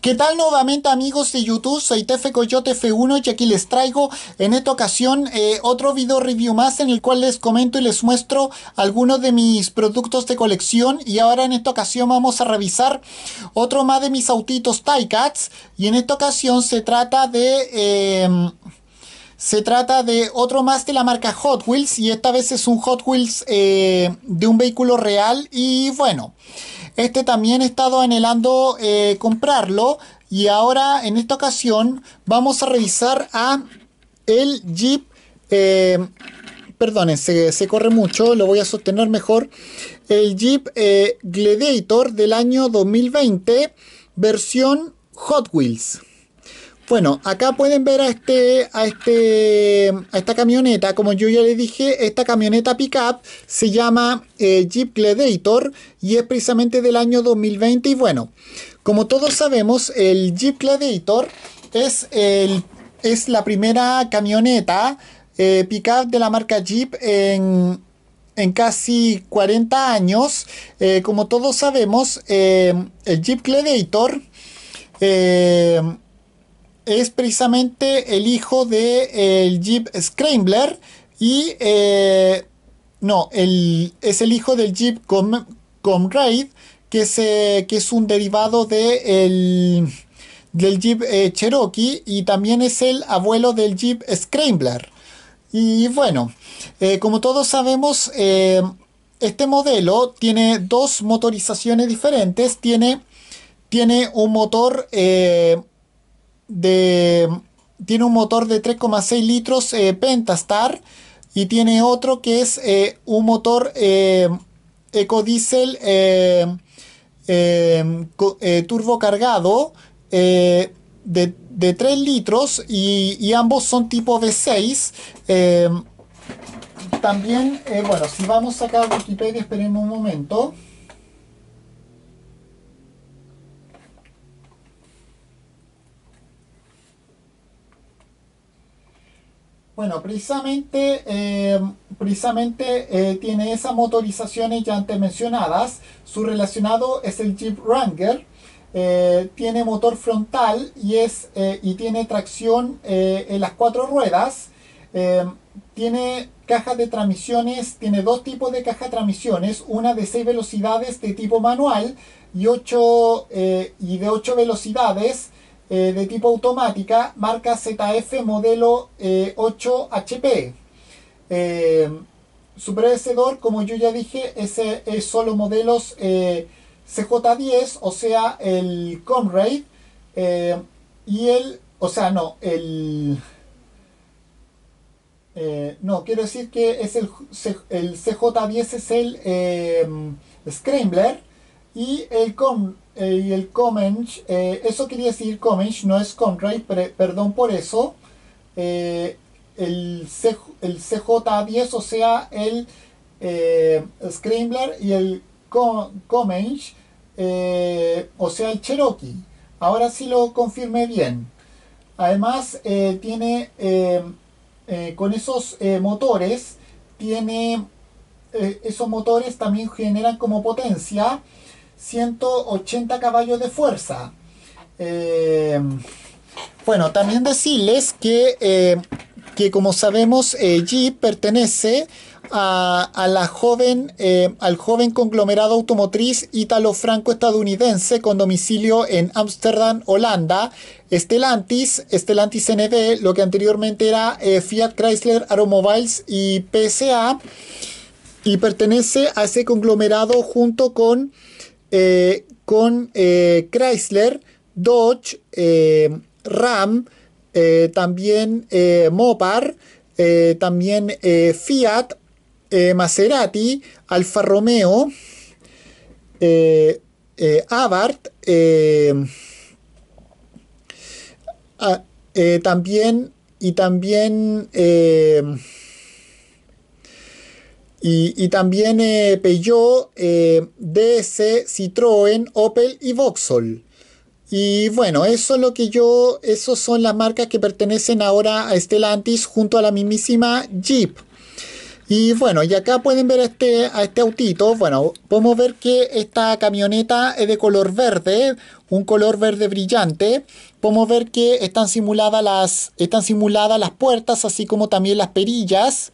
¿Qué tal nuevamente amigos de YouTube? Soy TF Coyote F1 y aquí les traigo en esta ocasión eh, otro video review más en el cual les comento y les muestro algunos de mis productos de colección y ahora en esta ocasión vamos a revisar otro más de mis autitos Cats y en esta ocasión se trata de... Em, se trata de otro más de la marca Hot Wheels y esta vez es un Hot Wheels eh, de un vehículo real y bueno, este también he estado anhelando eh, comprarlo y ahora en esta ocasión vamos a revisar a el Jeep. Eh, se, corre mucho, lo voy a sostener mejor. El Jeep eh, Gladiator del año 2020, versión Hot Wheels. Bueno, acá pueden ver a este, a este, a esta camioneta. Como yo ya les dije, esta camioneta pickup se llama eh, Jeep Gladiator y es precisamente del año 2020. Y bueno, como todos sabemos, el Jeep Gladiator es, es la primera camioneta eh, pickup de la marca Jeep en, en casi 40 años. Eh, como todos sabemos, el Jeep Gladiator es precisamente el hijo de el Jeep Scrambler y eh, no, es el hijo del Jeep Comrade que es, es un derivado de el, del Jeep eh, Cherokee y también es el abuelo del Jeep Scrambler. Y bueno, eh, como todos sabemos, este modelo tiene dos motorizaciones diferentes. Tiene, tiene un motor tiene un motor de 3,6 litros eh, Pentastar y tiene otro que es eh, un motor eh, ecodiesel turbo cargado de, 3 litros y, y, ambos son tipo V6 también, bueno, si vamos acá a Wikipedia, esperemos un momento. Bueno, precisamente, eh, precisamente eh, tiene esas motorizaciones ya antes mencionadas. Su relacionado es el Jeep Wrangler. Eh, tiene motor frontal y, es, y tiene tracción en las cuatro ruedas. tiene cajas de transmisiones, tiene dos tipos de caja de transmisiones, una de seis velocidades de tipo manual y, y de ocho velocidades eh, de tipo automática, marca ZF modelo 8HP. su predecedor como yo ya dije, es, solo modelos eh, CJ10, o sea, el Comrade, eh, y el, o sea, no, el... no, quiero decir que es el, CJ10 es el Scrambler y el, Com, eh, y el comment, eh, eso quería decir comment, no es conray, perdón por eso. Eh, el, CJ, el, CJ10, o sea, el Scrambler y el comment, o sea, el Cherokee. Ahora sí lo confirme bien. Además, tiene con esos motores, tiene esos motores también generan como potencia 180 caballos de fuerza. Eh, bueno, también decirles que, eh, que como sabemos, eh, Jeep pertenece a, la joven, al joven conglomerado automotriz Italo franco estadounidense con domicilio en Ámsterdam, Holanda, Stellantis, Stellantis NV, lo que anteriormente era Fiat Chrysler Aeromobiles y PSA, y pertenece a ese conglomerado junto con eh, con eh, Chrysler, Dodge, eh, Ram, también Mopar, también Fiat, Maserati, Alfa Romeo, Abarth, ah, también y también y, también eh, Peugeot, eh, DS, Citroën, Opel y Vauxhall. Y bueno, eso es lo que yo, esos son las marcas que pertenecen ahora a Stellantis junto a la mismísima Jeep. Y bueno, y acá pueden ver este, a este, este autito. Bueno, podemos ver que esta camioneta es de color verde, un color verde brillante. Podemos ver que están simuladas las, están simuladas las puertas, así como también las perillas.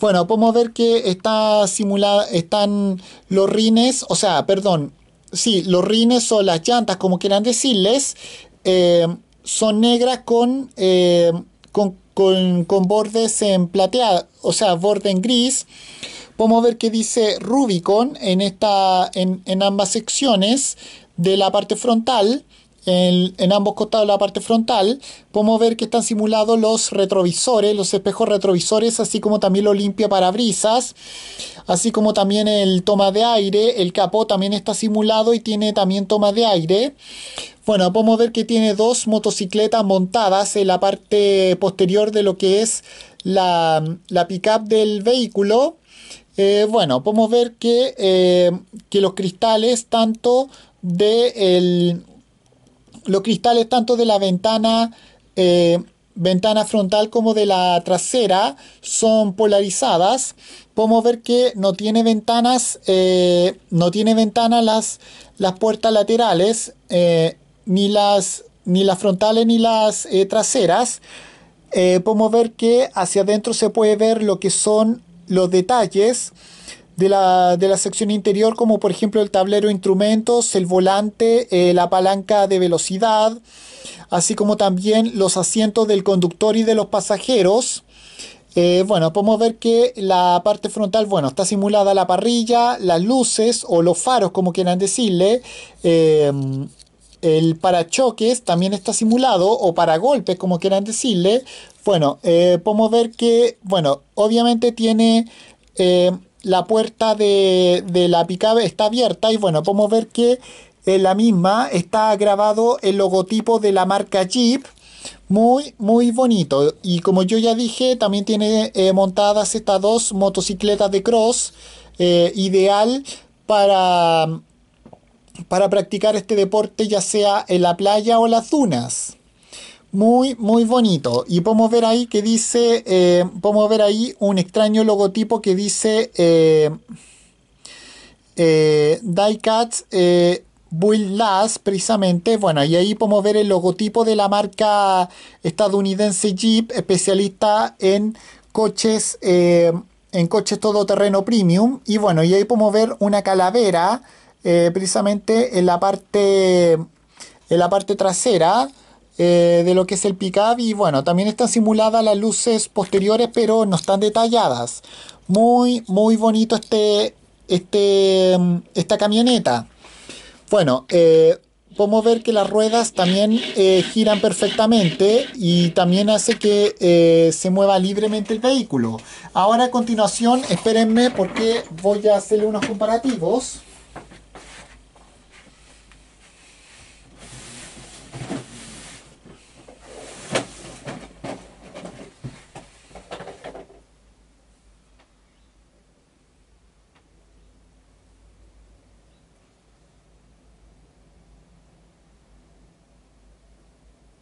Bueno, podemos ver que está simulada, están los rines, o sea, perdón, sí, los rines o las llantas, como quieran decirles, eh, son negras con, eh, bordes en plateado, o sea, borde en gris. Podemos ver que dice Rubicon en, esta, en, en ambas secciones de la parte frontal en, ambos costados de la parte frontal, podemos ver que están simulados los retrovisores, los espejos retrovisores, así como también los limpia brisas así como también el toma de aire, el capó también está simulado y tiene también toma de aire. Bueno, podemos ver que tiene dos motocicletas montadas en la parte posterior de lo que es la, la up del vehículo. Eh, bueno, podemos ver que, eh, los cristales tanto del de los cristales tanto de la ventana, eh, ventana frontal como de la trasera son polarizadas. Podemos ver que no tiene ventanas, eh, no tiene ventanas las, las puertas laterales, eh, ni, las, ni las frontales ni las traseras. podemos ver que hacia adentro se puede ver lo que son los detalles de la, sección interior, como por ejemplo el tablero de instrumentos, el volante, eh, la palanca de velocidad, así como también los asientos del conductor y de los pasajeros. Eh, bueno, podemos ver que la parte frontal, bueno, está simulada la parrilla, las luces o los faros, como quieran decirle. Eh, el parachoques también está simulado, o para golpes, como quieran decirle. Bueno, podemos ver que, bueno, obviamente tiene la puerta de, la picada está abierta y bueno, podemos ver que en eh, la misma está grabado el logotipo de la marca Jeep. Muy, muy bonito. Y como yo ya dije, también tiene eh, montadas estas dos motocicletas de cross. Eh, ideal para, para practicar este deporte ya sea en la playa o las dunas. Muy, muy bonito. Y podemos ver ahí que dice, eh, podemos ver ahí un extraño logotipo que dice eh, eh, Will eh, Last, precisamente. Bueno, y ahí podemos ver el logotipo de la marca estadounidense Jeep, especialista en coches, eh, en coches todoterreno premium. Y bueno, y ahí podemos ver una calavera, precisamente en la parte, en la parte trasera. Eh, de lo que es el pickup y bueno, también están simuladas las luces posteriores pero no están detalladas. Muy, muy bonito este, este, mm, esta camioneta. Bueno, eh, podemos ver que las ruedas también eh, giran perfectamente y también hace que se mueva libremente el vehículo. Ahora a continuación, espérenme porque voy a hacerle unos comparativos.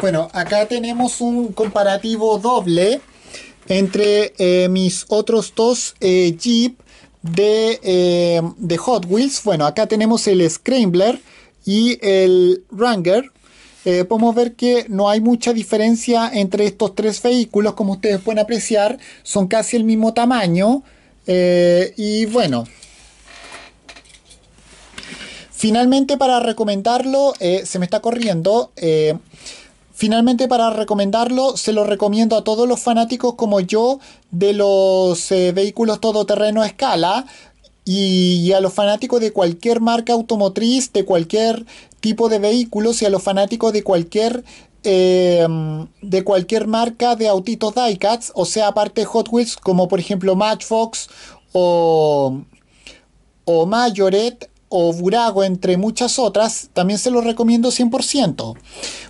Bueno, acá tenemos un comparativo doble entre eh, mis otros dos eh, Jeep eh, de, Hot Wheels. Bueno, acá tenemos el Scrambler y el Ranger. podemos ver que no hay mucha diferencia entre estos tres vehículos, como ustedes pueden apreciar, son casi el mismo tamaño. y bueno, Finalmente, para recomendarlo, se me está corriendo. Finalmente, para recomendarlo, se lo recomiendo a todos los fanáticos como yo de los eh, vehículos todoterreno a escala y, a los fanáticos de cualquier marca automotriz, de cualquier tipo de vehículos y a los fanáticos de cualquier em, de cualquier marca de autitos diecats, o sea, aparte Hot Wheels, como por ejemplo Matchbox o, o Majorette o Burago, entre muchas otras, también se lo recomiendo 100%.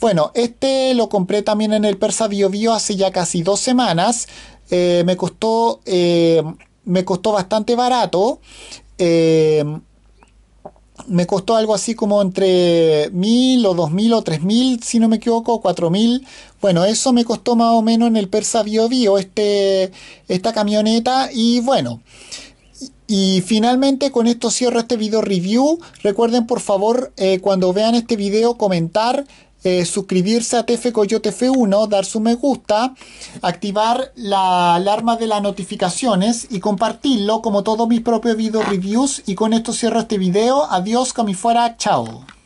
Bueno, este lo compré también en el Persa Bio Bio hace ya casi dos semanas. Eh, me, costó, eh, me costó bastante barato. Eh, me costó algo así como entre mil o dos mil o tres mil, si no me equivoco, cuatro mil. Bueno, eso me costó más o menos en el Persa Bio Bio, este, esta camioneta. Y bueno, y finalmente con esto cierro este video review. Recuerden por favor eh, cuando vean este video comentar, eh, suscribirse a TF Coyote F1, dar su me gusta, activar la alarma de las notificaciones y compartirlo como todos mis propios video reviews. Y con esto cierro este video. Adiós, como fuera, chao.